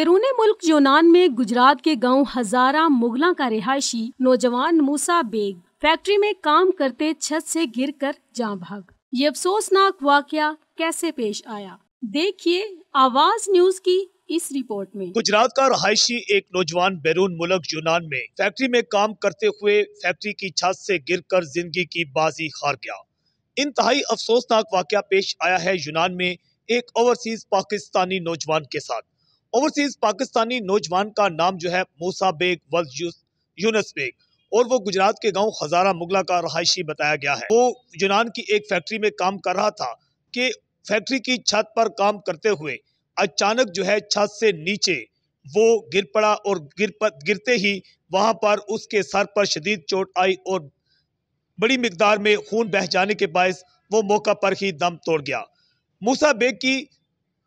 बैरून मुल्क यूनान में गुजरात के गांव हजारा मुगला का रिहायशी नौजवान मूसा बेग फैक्ट्री में काम करते छत से गिरकर जहाँ भाग ये अफसोसनाक वाक्य कैसे पेश आया देखिए आवाज न्यूज की इस रिपोर्ट में गुजरात का रहायशी एक नौजवान बैरून मुल्क यूनान में फैक्ट्री में काम करते हुए फैक्ट्री की छत से गिरकर जिंदगी की बाजी हार गया इंतहाई अफसोसनाक वाक्य पेश आया है यूनान में एक ओवरसीज पाकिस्तानी नौजवान के साथ ओवरसीज पाकिस्तानी नौजवान का नाम जो है मूसा बेग यूनस बेग और वो गुजरात के गांव हजारा मुगला का रहायशी बताया गया है वो यूनान की एक फैक्ट्री में काम कर रहा था कि फैक्ट्री की छत पर काम करते हुए अचानक जो है छत से नीचे वो गिर पड़ा और गिर पर गिरते ही वहां पर उसके सर पर शदीद चोट आई और बड़ी मकदार में खून बह जाने के बायस वो मौका पर ही दम तोड़ गया मूसा बेग की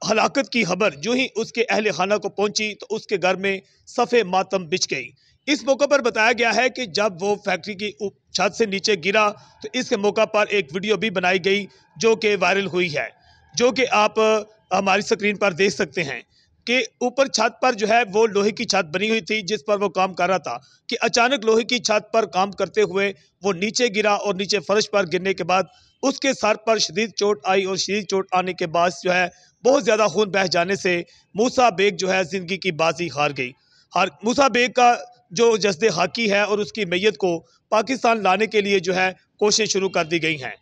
हलाकत की खबर जो ही उसके अहल खाना को पहुंची तो उसके घर में सफ़े मातम बिछ गई इस मौके पर बताया गया है कि जब वो फैक्ट्री की छत से नीचे गिरा तो इसके मौका पर एक वीडियो भी बनाई गई जो कि वायरल हुई है जो कि आप हमारी स्क्रीन पर देख सकते हैं कि ऊपर छत पर जो है वो लोहे की छत बनी हुई थी जिस पर वो काम कर रहा था कि अचानक लोहे की छत पर काम करते हुए वो नीचे गिरा और नीचे फर्श पर गिरने के बाद उसके सर पर शदीद चोट आई और शदीद चोट आने के बाद जो है बहुत ज़्यादा खून बह जाने से मूसा बेग जो है ज़िंदगी की बाजी हार गई हार मूसा बेग का जो जसद हाकी है और उसकी मैयत को पाकिस्तान लाने के लिए जो है कोशिशें शुरू कर दी गई हैं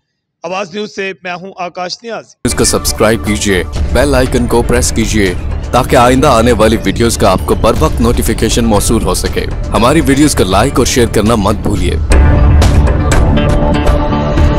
आवाज़ न्यूज़ से मैं हूँ आकाश न्याज इसका सब्सक्राइब कीजिए बेल आइकन को प्रेस कीजिए ताकि आइंदा आने वाली वीडियोस का आपको बर वक्त नोटिफिकेशन मौसू हो सके हमारी वीडियोस को लाइक और शेयर करना मत भूलिए